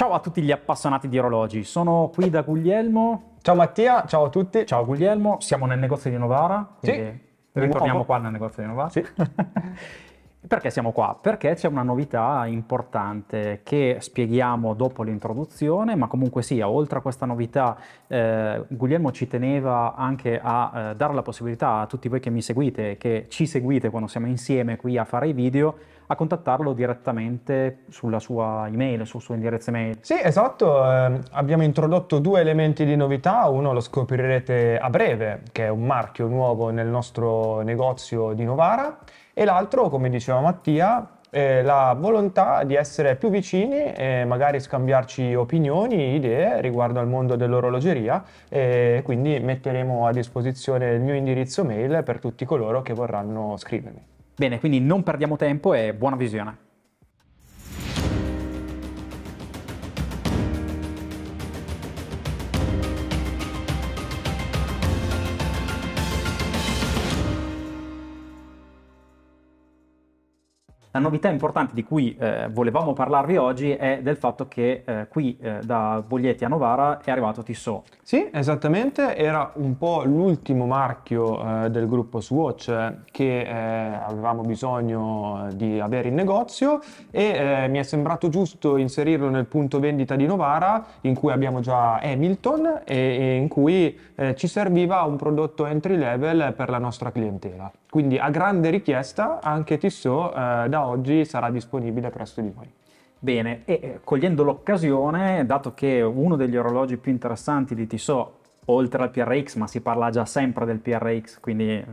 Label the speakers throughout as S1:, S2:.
S1: Ciao a tutti gli appassionati di orologi, sono qui da Guglielmo. Ciao Mattia, ciao a tutti. Ciao Guglielmo, siamo nel negozio di Novara. Sì. Ritorniamo qua nel negozio di Novara. Sì. Perché siamo qua? Perché c'è una novità importante che spieghiamo dopo l'introduzione, ma comunque sia, oltre a questa novità, eh, Guglielmo ci teneva anche a eh, dare la possibilità a tutti voi che mi seguite, che ci seguite quando siamo insieme qui a fare i video, a contattarlo direttamente sulla sua email, sul suo indirizzo
S2: email. Sì, esatto, eh, abbiamo introdotto due elementi di novità, uno lo scoprirete a breve, che è un marchio nuovo nel nostro negozio di Novara, e l'altro, come diceva Mattia, eh, la volontà di essere più vicini e magari scambiarci opinioni, idee riguardo al mondo dell'orologeria e quindi metteremo a disposizione il mio indirizzo mail per tutti coloro che vorranno scrivermi. Bene,
S1: quindi non perdiamo tempo e buona visione. La novità importante di cui eh, volevamo parlarvi oggi è del fatto che eh, qui eh, da Boglietti a Novara è arrivato Tissot.
S2: Sì, esattamente, era un po' l'ultimo marchio eh, del gruppo Swatch che eh, avevamo bisogno eh, di avere in negozio e mi è sembrato giusto inserirlo nel punto vendita di Novara in cui abbiamo già Hamilton e, e in cui ci serviva un prodotto entry level per la nostra clientela. Quindi a grande richiesta anche Tissot da oggi sarà disponibile presso di voi. Bene, e eh, cogliendo
S1: l'occasione, dato che uno degli orologi più interessanti di Tissot oltre al PRX, ma si parla già sempre del PRX, quindi eh,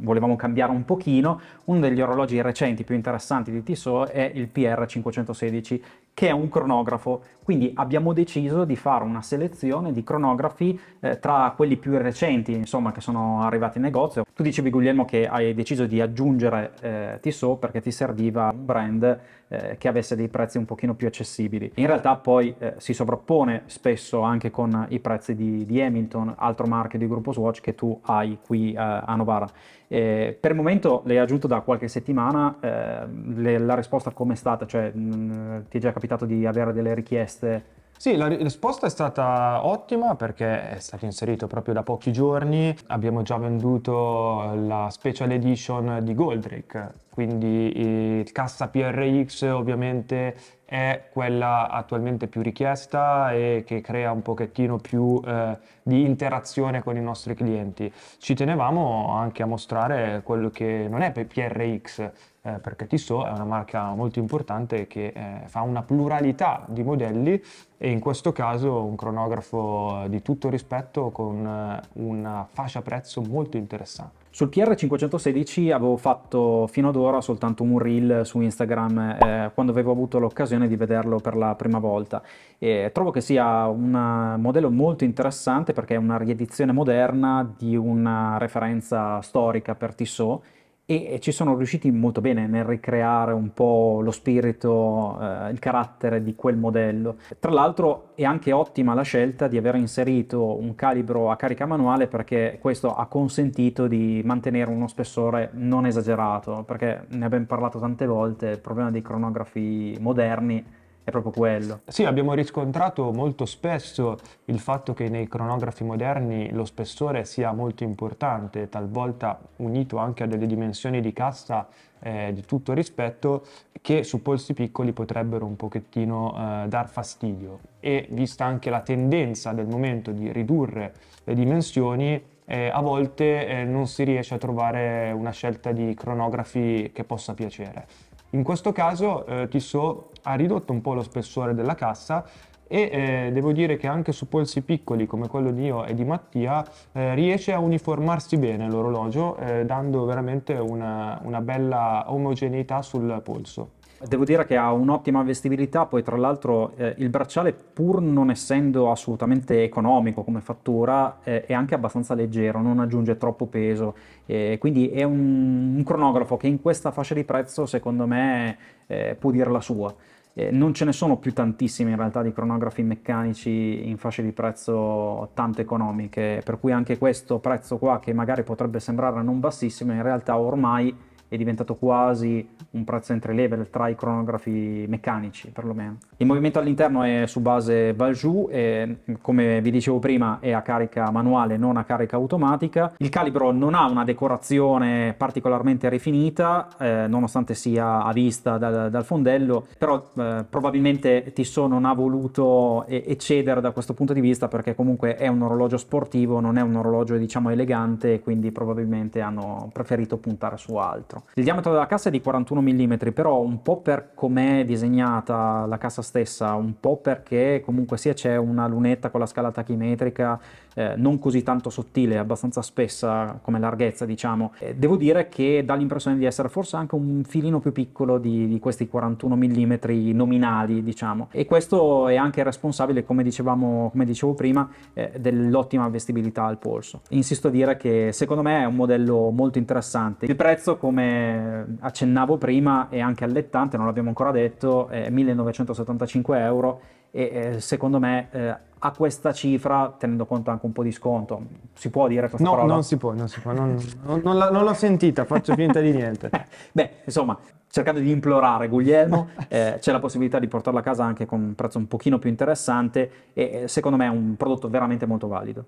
S1: volevamo cambiare un pochino. Uno degli orologi recenti più interessanti di Tissot è il PR516, che è un cronografo, quindi abbiamo deciso di fare una selezione di cronografi eh, tra quelli più recenti, insomma, che sono arrivati in negozio. Tu dicevi, Guglielmo, che hai deciso di aggiungere eh, Tissot perché ti serviva un brand eh, che avesse dei prezzi un pochino più accessibili. In realtà poi eh, si sovrappone spesso anche con i prezzi di, di, Hamilton, altro marchio di gruppo Swatch che tu hai qui a Novara. Eh, per il momento l'hai aggiunto da qualche settimana, ehm, le, la risposta com'è stata? Cioè, mh, mm, ti è già capitato di avere delle richieste? richieste?
S2: Sì, la risposta è stata ottima perché è stato inserito proprio da pochi giorni. Abbiamo già venduto la special edition di Goldrake, quindi il cassa PRX ovviamente è quella attualmente più richiesta e che crea un pochettino più eh, di interazione con i nostri clienti. Ci tenevamo anche a mostrare quello che non è PRX, eh, perché Tissot è una marca molto importante che eh, fa una pluralità di modelli e in questo caso un cronografo eh, di tutto rispetto con eh, una fascia prezzo molto interessante.
S1: Sul PR516 avevo fatto fino ad ora soltanto un reel su Instagram eh, quando avevo avuto l'occasione di vederlo per la prima volta. E trovo che sia un modello molto interessante perché è una riedizione moderna di una referenza storica per Tissot e ci sono riusciti molto bene nel ricreare un po' lo spirito, eh, il carattere di quel modello. Tra l'altro è anche ottima la scelta di aver inserito un calibro a carica manuale perché questo ha consentito di mantenere uno spessore non esagerato, perché ne abbiamo parlato tante volte, il problema dei cronografi moderni è proprio quello.
S2: Sì, abbiamo riscontrato molto spesso il fatto che nei cronografi moderni lo spessore sia molto importante, talvolta unito anche a delle dimensioni di cassa eh, di tutto rispetto che su polsi piccoli potrebbero un pochettino eh, dar fastidio e vista anche la tendenza del momento di ridurre le dimensioni eh, a volte eh, non si riesce a trovare una scelta di cronografi che possa piacere. In questo caso eh, Tissot ha ridotto un po' lo spessore della cassa e eh, devo dire che anche su polsi piccoli come quello di io e di Mattia eh, riesce a uniformarsi bene l'orologio eh, dando veramente una, una bella omogeneità sul polso.
S1: Devo dire che ha un'ottima vestibilità, poi tra l'altro eh, il bracciale pur non essendo assolutamente economico come fattura eh, è anche abbastanza leggero, non aggiunge troppo peso, eh, quindi è un, un, cronografo che in questa fascia di prezzo secondo me eh, può dire la sua. Eh, non ce ne sono più tantissime in realtà di cronografi meccanici in fasce di prezzo tanto economiche, per cui anche questo prezzo qua che magari potrebbe sembrare non bassissimo, in realtà ormai è diventato quasi un prezzo entry level tra i cronografi meccanici perlomeno. Il movimento all'interno è su base Valjoux e come vi dicevo prima è a carica manuale non a carica automatica. Il calibro non ha una decorazione particolarmente rifinita eh, nonostante sia a vista dal, dal fondello però eh, probabilmente Tissot non ha voluto eccedere da questo punto di vista perché comunque è un orologio sportivo non è un orologio diciamo elegante quindi probabilmente hanno preferito puntare su altro dentro. Il diametro della cassa è di 41 mm, però un po' per com'è disegnata la cassa stessa, un po' perché comunque sia c'è una lunetta con la scala tachimetrica eh, non così tanto sottile, abbastanza spessa come larghezza, diciamo. Eh, devo dire che dà l'impressione di essere forse anche un filino più piccolo di, di questi 41 mm nominali, diciamo. E questo è anche responsabile, come, dicevamo, come dicevo prima, eh, dell'ottima vestibilità al polso. Insisto a dire che secondo me è un modello molto interessante. Il prezzo, come accennavo prima, è anche allettante, non l'abbiamo ancora detto, è 1975 euro e eh, secondo me eh, a questa cifra, tenendo conto anche un po' di sconto. Si può dire questa no, parola? No, non si
S2: può, non, si può, non,
S1: non, la, non l'ho sentita,
S2: faccio finta di niente. Beh,
S1: insomma, cercando di implorare Guglielmo, eh, c'è la possibilità di portarla a casa anche con un prezzo un pochino più interessante e eh, secondo me è un prodotto veramente molto valido.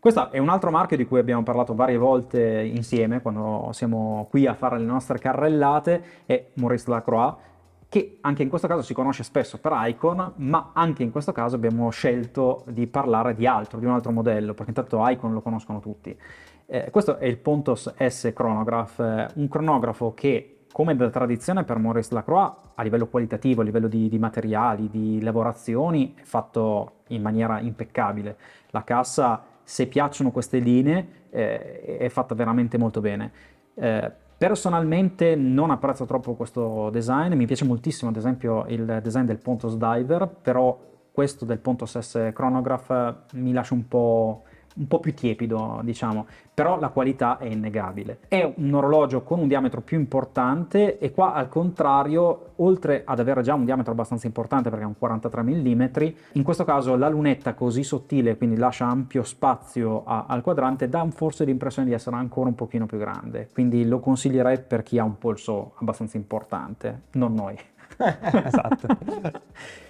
S1: Questo è un altro marchio di cui abbiamo parlato varie volte insieme quando siamo qui a fare le nostre carrellate, è Maurice Lacroix che anche in questo caso si conosce spesso per Icon, ma anche in questo caso abbiamo scelto di parlare di altro, di un altro modello, perché intanto Icon lo conoscono tutti. Eh, questo è il Pontos S Chronograph, eh, un cronografo che, come da tradizione per Maurice Lacroix, a livello qualitativo, a livello di, di materiali, di lavorazioni, è fatto in maniera impeccabile. La cassa, se piacciono queste linee, eh, è fatta veramente molto bene. Eh, Personalmente non apprezzo troppo questo design, mi piace moltissimo ad esempio il design del Pontos Diver, però questo del Pontos S Chronograph mi lascia un po' un po' più tiepido, diciamo, però la qualità è innegabile. È un orologio con un diametro più importante e qua al contrario, oltre ad avere già un diametro abbastanza importante perché è un 43 mm, in questo caso la lunetta così sottile, quindi lascia ampio spazio a, al quadrante, dà forse l'impressione di essere ancora un pochino più grande, quindi lo consiglierei per chi ha un polso abbastanza importante, non noi. esatto.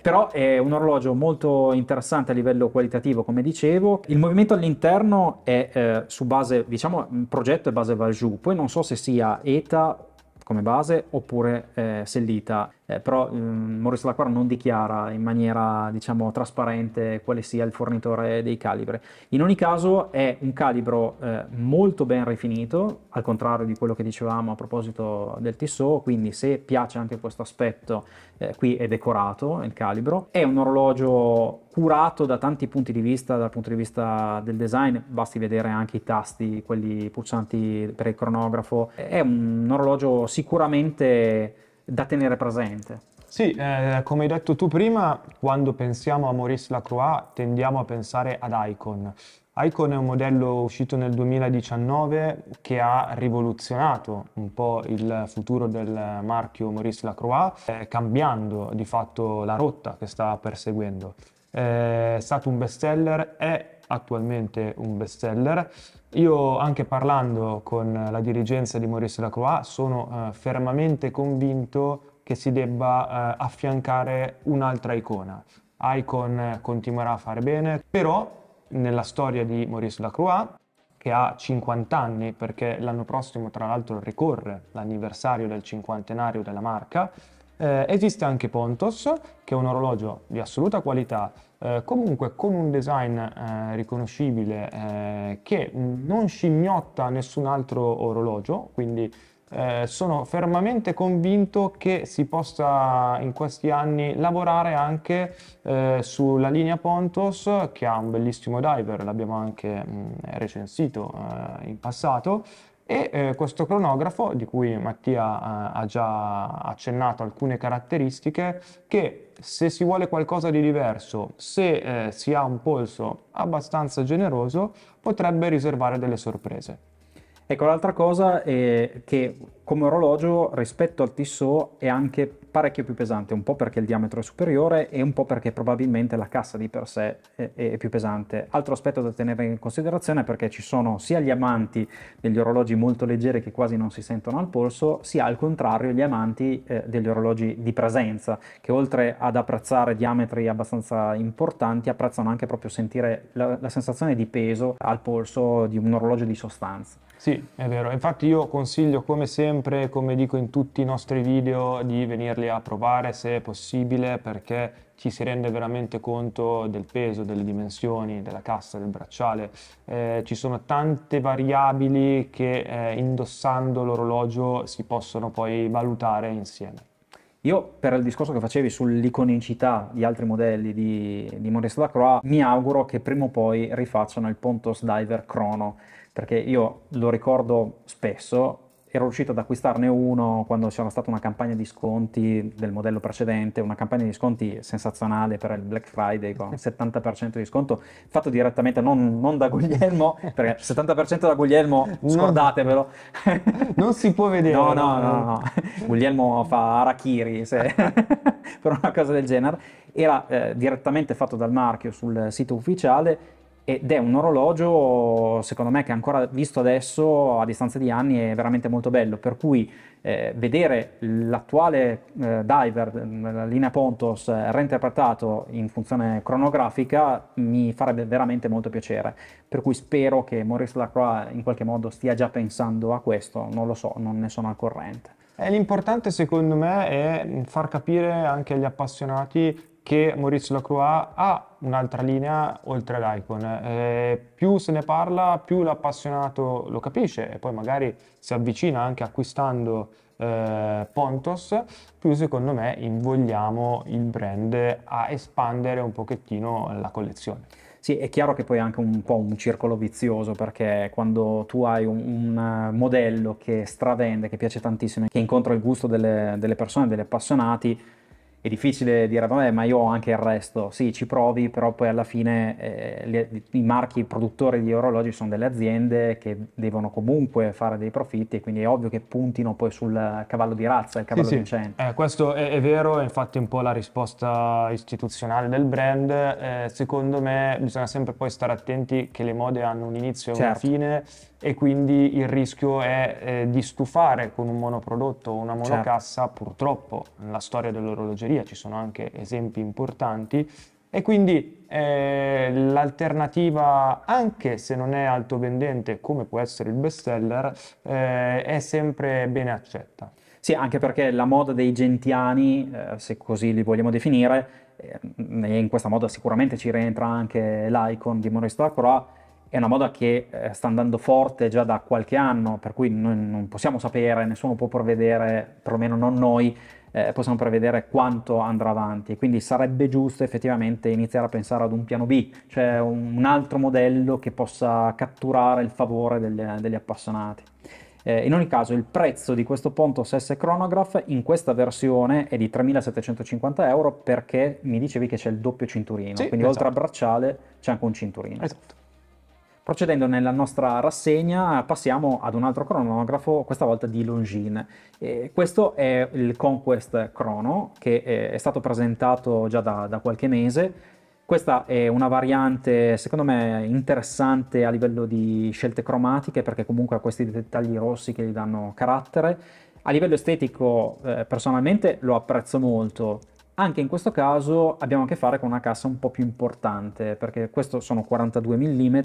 S1: Però è un orologio molto interessante a livello qualitativo, come dicevo. Il movimento all'interno è eh, su base, diciamo, un progetto è base Valjoux, poi non so se sia ETA come base oppure eh, sellita. Eh, però ehm, mhmm, Maurizio Lacquaro non dichiara in maniera diciamo, trasparente quale sia il fornitore dei calibri. In ogni caso è un calibro eh, molto ben rifinito, al contrario di quello che dicevamo a proposito del Tissot, quindi se piace anche questo aspetto, eh, qui è decorato il calibro. È un orologio curato da tanti punti di vista, dal punto di vista del design, basti vedere anche i tasti, quelli pulsanti per il cronografo. È un orologio sicuramente da tenere presente.
S2: Sì, eh, come hai detto tu prima, quando pensiamo a Maurice Lacroix tendiamo a pensare ad Icon. Icon è un modello uscito nel 2019 che ha rivoluzionato un po' il futuro del marchio Maurice Lacroix, eh, cambiando di fatto la rotta che stava perseguendo. Eh, è stato un best seller, è attualmente un best seller, io anche parlando con la dirigenza di Maurice Lacroix sono eh, fermamente convinto che si debba eh, affiancare un'altra icona. Icon continuerà a fare bene, però nella storia di Maurice Lacroix, che ha 50 anni perché l'anno prossimo tra l'altro ricorre l'anniversario del cinquantenario della marca, eh, esiste anche Pontos, che è un orologio di assoluta qualità, eh, comunque con un design eh, riconoscibile eh, che non scimmiotta nessun altro orologio, quindi eh, sono fermamente convinto che si possa in questi anni lavorare anche eh, sulla linea Pontos, che ha un bellissimo diver, l'abbiamo anche mh, mm, recensito in passato, e eh, questo cronografo, di cui Mattia eh, ha già accennato alcune caratteristiche, che se si vuole qualcosa di diverso, se eh, si ha un polso abbastanza generoso, potrebbe riservare delle sorprese. Ecco, l'altra cosa è eh, che come orologio rispetto
S1: al Tissot è anche parecchio più pesante, un po' perché il diametro è superiore e un po' perché probabilmente la cassa di per sé è, è più pesante. Altro aspetto da tenere in considerazione è perché ci sono sia gli amanti degli orologi molto leggeri che quasi non si sentono al polso, sia al contrario gli amanti eh, degli orologi di presenza, che oltre ad apprezzare diametri abbastanza importanti, apprezzano anche proprio sentire la, la sensazione di peso al polso di un orologio di sostanza.
S2: Sì, è vero. Infatti io consiglio come sempre, come dico in tutti i nostri video, di venirli a provare se è possibile perché ci si rende veramente conto del peso, delle dimensioni, della cassa, del bracciale. Eh, ci sono tante variabili che eh, indossando l'orologio si possono poi valutare insieme.
S1: Io per il discorso che facevi sull'iconicità di altri modelli di, di Modesto da Croa, mi auguro che prima o poi rifacciano il Pontos Diver Crono perché io lo ricordo spesso, ero riuscito ad acquistarne uno quando c'era stata una campagna di sconti del modello precedente, una campagna di sconti sensazionale per il Black Friday con 70% di sconto, fatto direttamente non, non da Guglielmo, perché 70% da Guglielmo, scordatevelo.
S2: Non, non si può vedere. No, no, no, no,
S1: Guglielmo fa Arachiri se... per una cosa del genere. Era eh, direttamente fatto dal marchio sul sito ufficiale ed è un orologio secondo me che ancora visto adesso a distanza di anni è veramente molto bello per cui eh, vedere l'attuale eh, diver mm, la linea Pontos eh, reinterpretato in funzione cronografica mi farebbe veramente molto piacere per cui spero che Maurice Lacroix in qualche modo stia già pensando a questo non lo so non ne sono al corrente
S2: eh, l'importante secondo me è far capire anche agli appassionati che Maurizio Lacroix ha un'altra linea oltre all'Icon. Eh, più se ne parla, più l'appassionato lo capisce e poi magari si avvicina anche acquistando eh, Pontos, più secondo me invogliamo il brand a espandere un pochettino la collezione. Sì, è chiaro che poi è anche un po' un circolo vizioso perché
S1: quando tu hai un, un eh, modello che stravende, che piace tantissimo, che incontra il gusto delle, delle persone, degli appassionati, è difficile dire vabbè ma io ho anche il resto, sì ci provi però poi alla fine eh, le, i marchi produttori di orologi sono delle aziende che devono comunque fare dei profitti e quindi è ovvio che puntino poi sul cavallo di razza, il cavallo sì, vincente.
S2: Sì. Eh, questo è, è vero, è infatti un po' la risposta istituzionale del brand, eh, secondo me bisogna sempre poi stare attenti che le mode hanno un inizio e certo. una fine e quindi il rischio è eh, di stufare con un monoprodotto o una monocassa, certo. purtroppo nella storia dell'orologeria ci sono anche esempi importanti e quindi eh, l'alternativa, anche se non è alto vendente come può essere il bestseller, eh, è sempre bene accetta. Sì, anche
S1: perché la moda dei gentiani, eh, se così li vogliamo definire, eh, e in questa moda sicuramente ci rientra anche l'icon di Maurice Lacroix, è una moda che eh, sta andando forte già da qualche anno, per cui noi non possiamo sapere, nessuno può prevedere, perlomeno non noi, eh, possiamo prevedere quanto andrà avanti. Quindi sarebbe giusto effettivamente iniziare a pensare ad un piano B, cioè un altro modello che possa catturare il favore delle, degli appassionati. Eh, in ogni caso il prezzo di questo Pontos S Chronograph in questa versione è di 3.750 euro perché mi dicevi che c'è il doppio cinturino, sì, quindi esatto. oltre a esatto. bracciale c'è anche un cinturino. Esatto. Procedendo nella nostra rassegna passiamo ad un altro cronografo, questa volta di Longines. Eh, questo è il Conquest Chrono che eh, è stato presentato già da, da qualche mese. Questa è una variante secondo me interessante a livello di scelte cromatiche perché comunque ha questi dettagli rossi che gli danno carattere. A livello estetico eh, personalmente lo apprezzo molto anche in questo caso abbiamo a che fare con una cassa un po' più importante, perché questo sono 42 mm.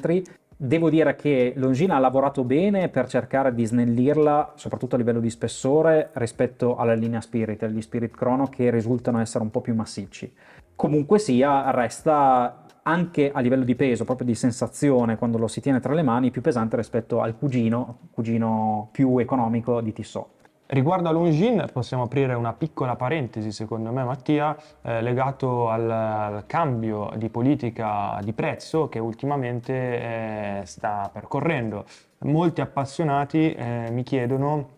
S1: Devo dire che Longina ha lavorato bene per cercare di snellirla, soprattutto a livello di spessore, rispetto alla linea Spirit e agli Spirit Chrono che risultano essere un po' più massicci. Comunque sia, resta anche a livello di peso, proprio di sensazione quando lo si tiene tra le mani, più pesante rispetto al cugino, cugino più economico di Tissot.
S2: Riguardo a Longin, possiamo aprire una piccola parentesi, secondo me Mattia, eh, legato al, al, cambio di politica di prezzo che ultimamente eh, sta percorrendo. Molti appassionati eh, mi chiedono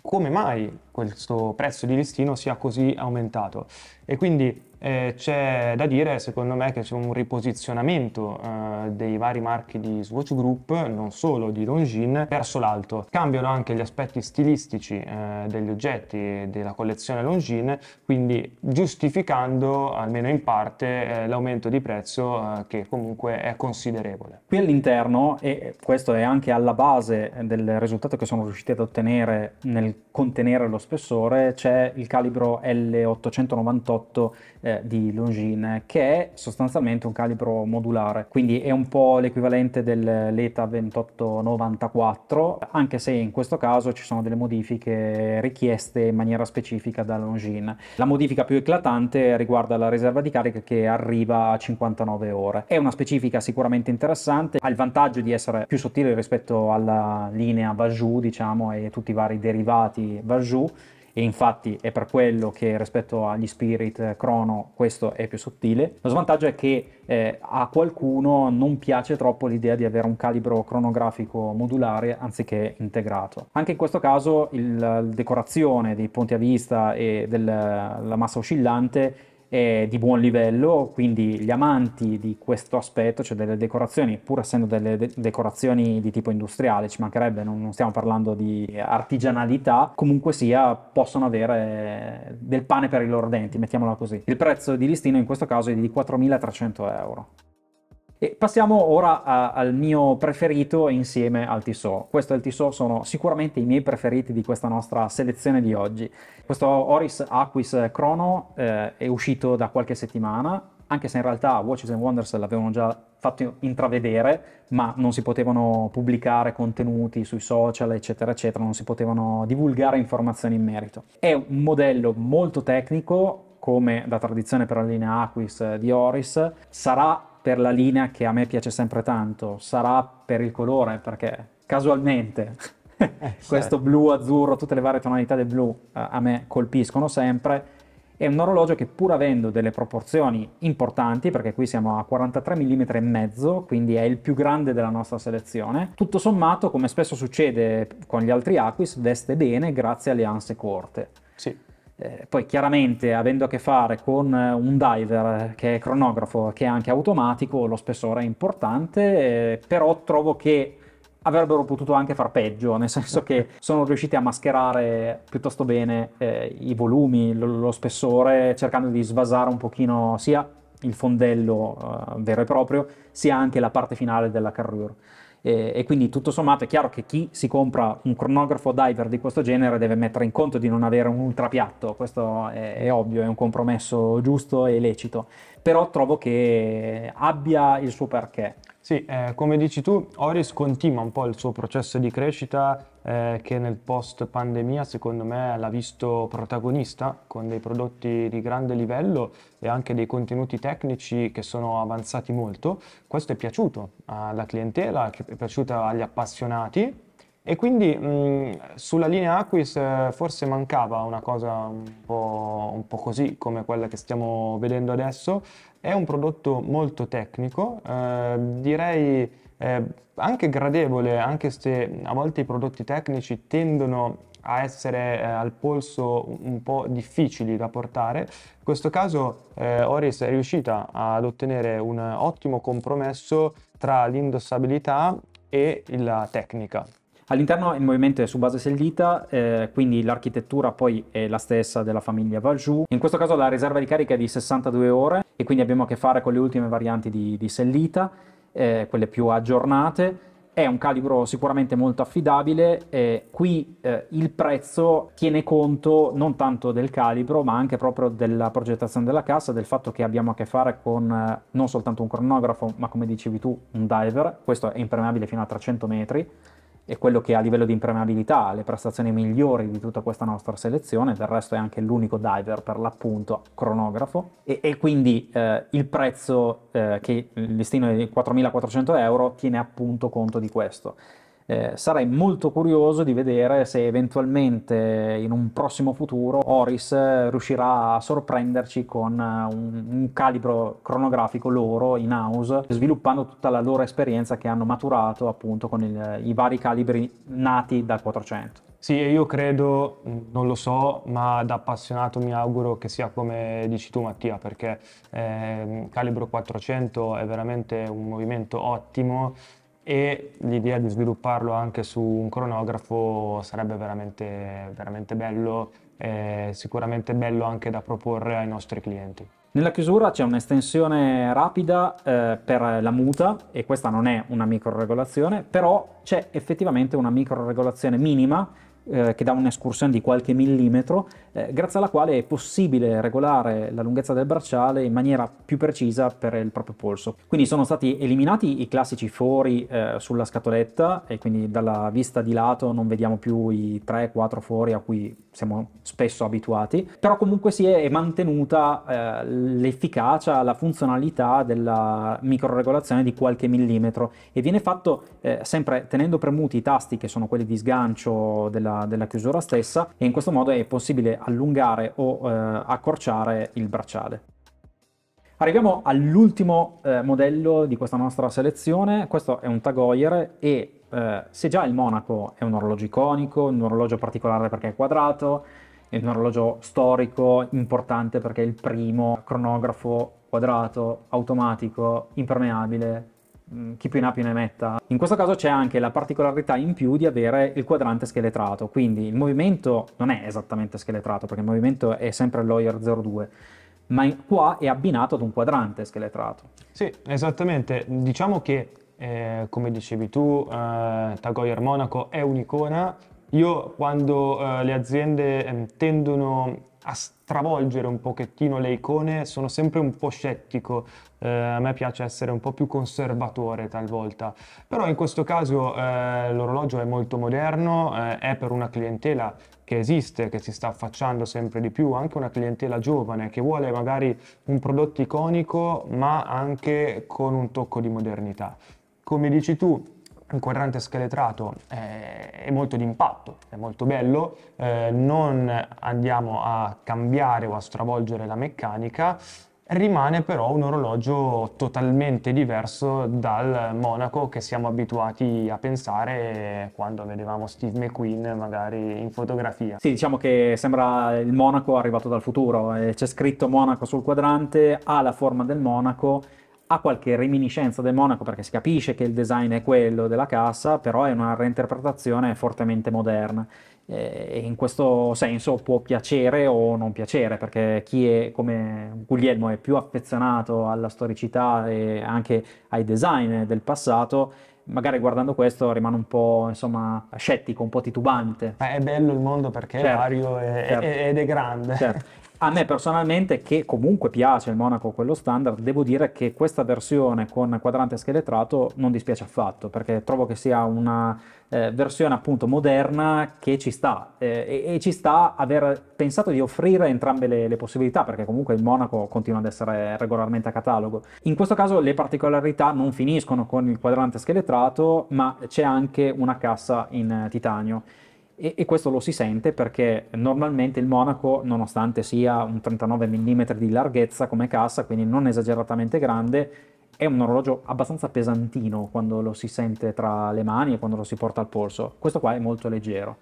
S2: come mai questo prezzo di listino sia così aumentato e quindi eh, c'è da dire secondo me che c'è un riposizionamento eh, dei vari marchi di Swatch Group, non solo di Longines, verso l'alto. Cambiano anche gli aspetti stilistici eh, degli oggetti della collezione Longines, quindi giustificando almeno in parte eh, l'aumento di prezzo eh, che comunque è considerevole.
S1: Qui all'interno, e questo è anche alla base del risultato che sono riusciti ad ottenere nel contenere lo spessore, c'è il calibro L898 di Longines, che è sostanzialmente un calibro modulare, quindi è un po' l'equivalente dell'ETA 2894, anche se in questo caso ci sono delle modifiche richieste in maniera specifica da Longines. La modifica più eclatante riguarda la riserva di carica che arriva a 59 ore. È una specifica sicuramente interessante, ha il vantaggio di essere più sottile rispetto alla linea Vajou, diciamo, e tutti i vari derivati Vajou, e infatti è per quello che rispetto agli Spirit eh, Chrono questo è più sottile. Lo svantaggio è che eh, a qualcuno non piace troppo l'idea di avere un calibro cronografico modulare anziché integrato. Anche in questo caso il, la decorazione dei punti a vista e della massa oscillante eh, di buon livello, quindi gli amanti di questo aspetto, cioè delle decorazioni, pur essendo delle de- decorazioni di tipo industriale, ci mancherebbe, non, non, stiamo parlando di artigianalità, comunque sia possono avere del pane per i loro denti, mettiamola così. Il prezzo di listino in questo caso è di 4.300 euro. E passiamo ora a, al mio preferito insieme al Tissot. Questo e il Tissot sono sicuramente i miei preferiti di questa nostra selezione di oggi. Questo Oris Aquis Chrono eh, è uscito da qualche settimana, anche se in realtà Watches and Wonders l'avevano già fatto intravedere, ma non si potevano pubblicare contenuti sui social, eccetera, eccetera, non si potevano divulgare informazioni in merito. È un modello molto tecnico, come da tradizione per la linea Aquis eh, di Oris, sarà per la linea che a me piace sempre tanto, sarà per il colore, perché casualmente eh, certo. questo blu, azzurro, tutte le varie tonalità del blu eh, a me colpiscono sempre. È un orologio che pur avendo delle proporzioni importanti, perché qui siamo a 43 mm e mezzo, quindi è il più grande della nostra selezione, tutto sommato, come spesso succede con gli altri Aquis, veste bene grazie alle anse corte. Sì. Eh, poi chiaramente avendo a che fare con eh, un diver che è cronografo, che è anche automatico, lo spessore è importante, eh, però trovo che avrebbero potuto anche far peggio, nel senso che sono riusciti a mascherare piuttosto bene eh, i volumi, lo, lo, spessore, cercando di svasare un pochino sia il fondello eh, vero e proprio, sia anche la parte finale della carrure e, e, quindi tutto sommato è chiaro che chi si compra un cronografo diver di questo genere deve mettere in conto di non avere un ultrapiatto, questo è, è ovvio, è un compromesso giusto e lecito, però trovo che abbia il suo perché.
S2: Sì, eh, come dici tu, Oris continua un po' il suo processo di crescita eh, che nel post pandemia secondo me l'ha visto protagonista con dei prodotti di grande livello e anche dei contenuti tecnici che sono avanzati molto. Questo è piaciuto alla clientela, è piaciuto agli appassionati e quindi mh, sulla linea Aquis eh, forse mancava una cosa un po', un po', così come quella che stiamo vedendo adesso. È un prodotto molto tecnico, eh, direi eh, anche gradevole, anche se a volte i prodotti tecnici tendono a essere eh, al polso un po' difficili da portare. In questo caso eh, Oris è riuscita ad ottenere un ottimo compromesso tra l'indossabilità e la tecnica.
S1: All'interno il movimento è su base sellita, eh, quindi l'architettura
S2: poi è la
S1: stessa della famiglia Valjoux. In questo caso la riserva di carica è di 62 ore e quindi abbiamo a che fare con le ultime varianti di, di sellita, eh, quelle più aggiornate. È un calibro sicuramente molto affidabile, e qui eh, il prezzo tiene conto non tanto del calibro ma anche proprio della progettazione della cassa, del fatto che abbiamo a che fare con eh, non soltanto un cronografo ma come dicevi tu un diver, questo è impermeabile fino a 300 metri, è quello che a livello di impermeabilità ha le prestazioni migliori di tutta questa nostra selezione, del resto è anche l'unico diver per l'appunto cronografo e, e quindi eh, il prezzo eh, che il listino è di 4.400 euro tiene appunto conto di questo eh, sarei molto curioso di vedere se eventualmente in un prossimo futuro Oris eh, riuscirà a sorprenderci con eh, un, un calibro cronografico loro in house, sviluppando tutta la loro esperienza che hanno maturato appunto con il, i vari calibri nati dal 400.
S2: Sì, io credo, non lo so, ma da appassionato mi auguro che sia come dici tu Mattia, perché eh, Calibro 400 è veramente un movimento ottimo e l'idea di svilupparlo anche su un cronografo sarebbe veramente, veramente bello, eh, sicuramente bello anche da proporre ai nostri clienti.
S1: Nella chiusura c'è un'estensione rapida eh, per la muta e questa non è una microregolazione, però c'è effettivamente una microregolazione minima eh, che dà un'escursione di qualche millimetro, eh, grazie alla quale è possibile regolare la lunghezza del bracciale in maniera più precisa per il proprio polso. Quindi sono stati eliminati i classici fori eh, sulla scatoletta e quindi dalla vista di lato non vediamo più i 3-4 fori a cui siamo spesso abituati, però comunque si è mantenuta eh, l'efficacia, la funzionalità della microregolazione di qualche millimetro e viene fatto eh, sempre tenendo premuti i tasti che sono quelli di sgancio della della, chiusura stessa e in questo modo è possibile allungare o eh, accorciare il bracciale. Arriviamo all'ultimo eh, modello di questa nostra selezione, questo è un Tag Heuer e eh, se già il Monaco è un orologio iconico, un orologio particolare perché è quadrato, è un orologio storico importante perché è il primo cronografo quadrato, automatico, impermeabile Mm, chi più ne ha più ne metta. In questo caso c'è anche la particolarità in più di avere il quadrante scheletrato, quindi il movimento non è esattamente scheletrato perché il movimento è sempre lawyer 02, ma qua è abbinato ad un quadrante scheletrato.
S2: Sì, esattamente. Diciamo che, eh, come dicevi tu, eh, Tagoyer Monaco è un'icona. Io quando eh, le aziende eh, tendono a stravolgere un pochettino le icone, sono sempre un po' scettico, eh, a me piace essere un po' più conservatore talvolta, però in questo caso eh, l'orologio è molto moderno, eh, è per una clientela che esiste, che si sta affacciando sempre di più, anche una clientela giovane che vuole magari un prodotto iconico ma anche con un tocco di modernità. Come dici tu, un quadrante scheletrato eh, è molto d'impatto, è molto bello, eh, non andiamo a cambiare o a stravolgere la meccanica, rimane però un orologio totalmente diverso dal Monaco che siamo abituati a pensare quando vedevamo Steve McQueen magari in fotografia. Sì, diciamo che sembra il
S1: Monaco arrivato dal futuro, eh, c'è scritto Monaco sul quadrante, ha la forma del Monaco ha qualche reminiscenza del Monaco perché si capisce che il design è quello della cassa, però è una reinterpretazione fortemente moderna eh, e in questo senso può piacere o non piacere perché chi è come Guglielmo è più affezionato alla storicità e anche ai design del passato magari guardando questo rimane un po' insomma scettico, un po' titubante. Ma eh, è bello il mondo perché certo, è vario
S2: certo. e, ed è
S1: grande. Certo. A me personalmente, che comunque piace il Monaco quello standard, devo dire che questa versione con quadrante scheletrato non dispiace affatto, perché trovo che sia una eh, versione appunto moderna che ci sta eh, e, e, ci sta aver pensato di offrire entrambe le, le, possibilità, perché comunque il Monaco continua ad essere regolarmente a catalogo. In questo caso le particolarità non finiscono con il quadrante scheletrato, ma c'è anche una cassa in eh, titanio. E, e, questo lo si sente perché normalmente il Monaco, nonostante sia un 39 mm di larghezza come cassa, quindi non esageratamente grande, è un orologio abbastanza pesantino quando lo si sente tra le mani e quando lo si porta al polso. Questo qua è molto leggero.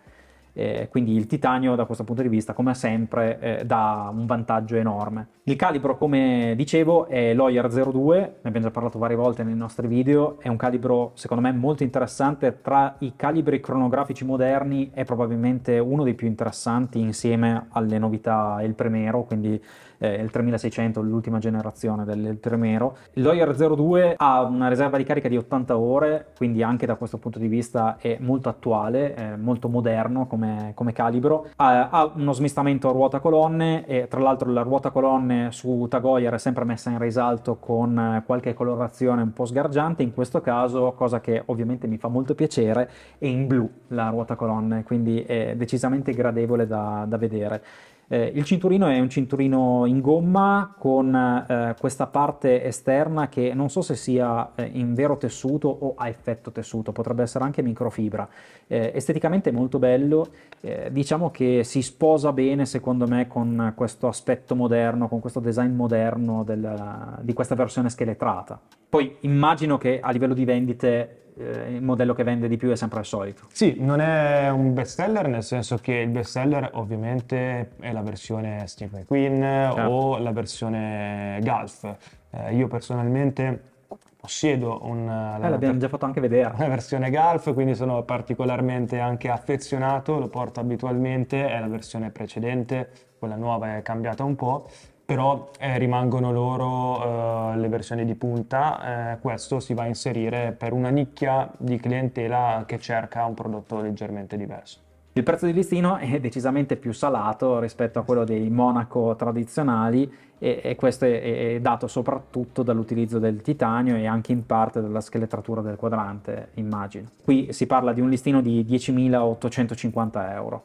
S1: Eh, quindi il titanio da questo punto di vista come sempre eh, dà un vantaggio enorme. Il calibro come dicevo è Lawyer 02, ne abbiamo già parlato varie volte nei nostri video, è un calibro secondo me molto interessante, tra i calibri cronografici moderni è probabilmente uno dei più interessanti insieme alle novità il Primero, quindi eh, il 3600, l'ultima generazione del Tremero. Il Doyer 02 ha una riserva di carica di 80 ore, quindi anche da questo punto di vista è molto attuale, è molto moderno come, come calibro. Ha, ha, uno smistamento a ruota colonne e tra l'altro la ruota colonne su Tagoyer è sempre messa in risalto con eh, qualche colorazione un po' sgargiante, in questo caso cosa che ovviamente mi fa molto piacere, è in blu la ruota colonne, quindi è decisamente gradevole da, da vedere. Eh, il cinturino è un cinturino in gomma con eh, questa parte esterna che non so se sia eh, in vero tessuto o a effetto tessuto, potrebbe essere anche microfibra. Eh, esteticamente è molto bello, eh, diciamo che si sposa bene secondo me con questo aspetto moderno, con questo design moderno del, di questa versione scheletrata. Poi immagino che a livello di vendite eh, il modello che vende di più è sempre il solito.
S2: Sì, non è un best seller nel senso che il best seller ovviamente è la versione Steam Queen certo. o la versione Gulf. Eh, io personalmente possiedo una, eh, eh, l'abbiamo già fatto anche vedere. una versione Gulf, quindi sono particolarmente anche affezionato, lo porto abitualmente, è la versione precedente, quella nuova è cambiata un po' però eh, rimangono loro eh, le versioni di punta, eh, questo si va a inserire per una nicchia di clientela che cerca un prodotto leggermente diverso.
S1: Il prezzo di listino è decisamente più salato rispetto a quello dei Monaco tradizionali e, e questo è, è, dato soprattutto dall'utilizzo del titanio e anche in parte dalla scheletratura del quadrante, immagino. Qui si parla di un listino di 10.850 euro.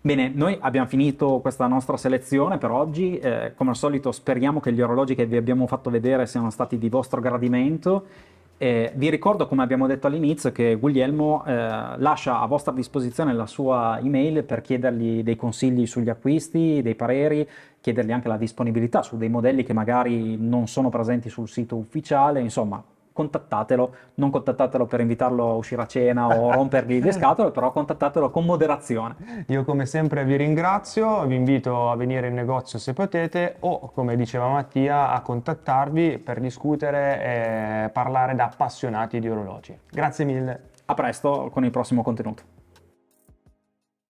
S1: Bene, noi abbiamo finito questa nostra selezione per oggi, eh, come al solito speriamo che gli orologi che vi abbiamo fatto vedere siano stati di vostro gradimento. Eh, vi ricordo, come abbiamo detto all'inizio, che Guglielmo eh, lascia a vostra disposizione la sua email per chiedergli dei consigli sugli acquisti, dei pareri, chiedergli anche la disponibilità su dei modelli che magari non sono presenti sul sito ufficiale, insomma contattatelo, non contattatelo per invitarlo a uscire a cena o rompergli le scatole, però contattatelo con moderazione.
S2: Io come sempre vi ringrazio, vi invito a venire in negozio se potete o come diceva Mattia a contattarvi per discutere e parlare da appassionati di orologi. Grazie mille. A presto
S1: con il prossimo contenuto.